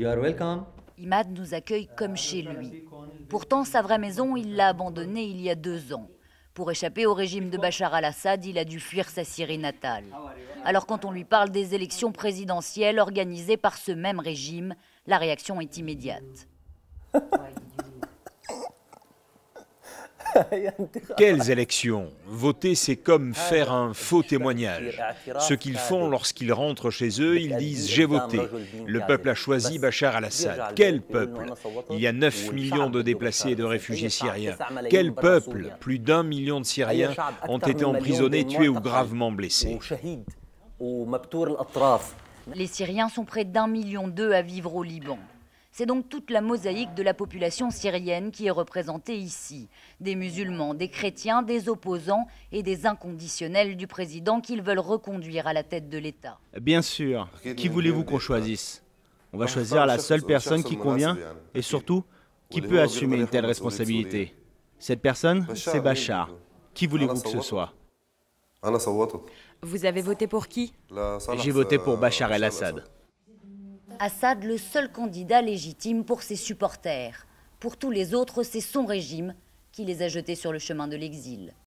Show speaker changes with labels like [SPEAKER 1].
[SPEAKER 1] You are welcome.
[SPEAKER 2] Imad nous accueille comme chez lui. Pourtant, sa vraie maison, il l'a abandonnée il y a deux ans. Pour échapper au régime de Bachar al-Assad, il a dû fuir sa Syrie natale. Alors quand on lui parle des élections présidentielles organisées par ce même régime, la réaction est immédiate.
[SPEAKER 1] Quelles élections Voter, c'est comme faire un faux témoignage. Ce qu'ils font lorsqu'ils rentrent chez eux, ils disent ⁇ J'ai voté ⁇ Le peuple a choisi Bachar al-Assad. Quel peuple Il y a 9 millions de déplacés et de réfugiés syriens.
[SPEAKER 2] Quel peuple
[SPEAKER 1] Plus d'un million de Syriens ont été emprisonnés, tués ou gravement blessés.
[SPEAKER 2] Les Syriens sont près d'un million d'eux à vivre au Liban. C'est donc toute la mosaïque de la population syrienne qui est représentée ici. Des musulmans, des chrétiens, des opposants et des inconditionnels du président qu'ils veulent reconduire à la tête de l'État.
[SPEAKER 1] Bien sûr. Qui voulez-vous qu'on choisisse On va choisir la seule personne qui convient et surtout
[SPEAKER 2] qui peut assumer
[SPEAKER 1] une telle responsabilité. Cette personne, c'est Bachar. Qui voulez-vous que ce soit
[SPEAKER 2] Vous avez voté pour qui
[SPEAKER 1] J'ai voté pour euh, Bachar el-Assad.
[SPEAKER 2] Assad le seul candidat légitime pour ses supporters. Pour tous les autres, c'est son régime qui les a jetés sur le chemin de l'exil.